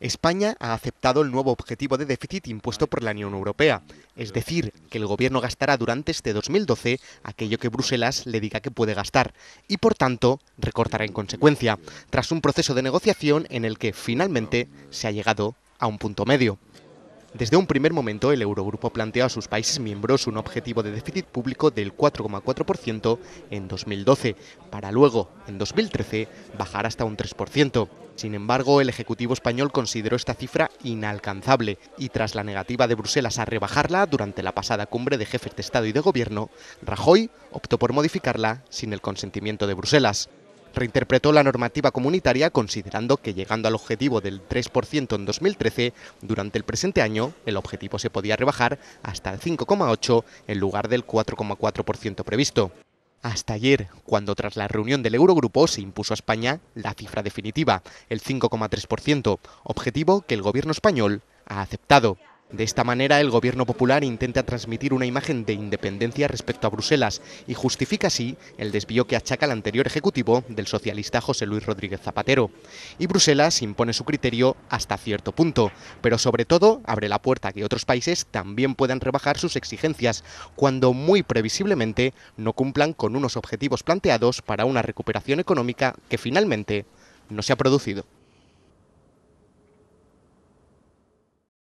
España ha aceptado el nuevo objetivo de déficit impuesto por la Unión Europea, es decir, que el Gobierno gastará durante este 2012 aquello que Bruselas le diga que puede gastar y, por tanto, recortará en consecuencia, tras un proceso de negociación en el que finalmente se ha llegado a un punto medio. Desde un primer momento, el Eurogrupo planteó a sus países miembros un objetivo de déficit público del 4,4% en 2012, para luego, en 2013, bajar hasta un 3%. Sin embargo, el Ejecutivo español consideró esta cifra inalcanzable y tras la negativa de Bruselas a rebajarla durante la pasada cumbre de jefes de Estado y de Gobierno, Rajoy optó por modificarla sin el consentimiento de Bruselas. Reinterpretó la normativa comunitaria considerando que llegando al objetivo del 3% en 2013, durante el presente año el objetivo se podía rebajar hasta el 5,8 en lugar del 4,4% previsto. Hasta ayer, cuando tras la reunión del Eurogrupo se impuso a España la cifra definitiva, el 5,3%, objetivo que el gobierno español ha aceptado. De esta manera, el gobierno popular intenta transmitir una imagen de independencia respecto a Bruselas y justifica así el desvío que achaca el anterior ejecutivo del socialista José Luis Rodríguez Zapatero. Y Bruselas impone su criterio hasta cierto punto, pero sobre todo abre la puerta a que otros países también puedan rebajar sus exigencias cuando muy previsiblemente no cumplan con unos objetivos planteados para una recuperación económica que finalmente no se ha producido.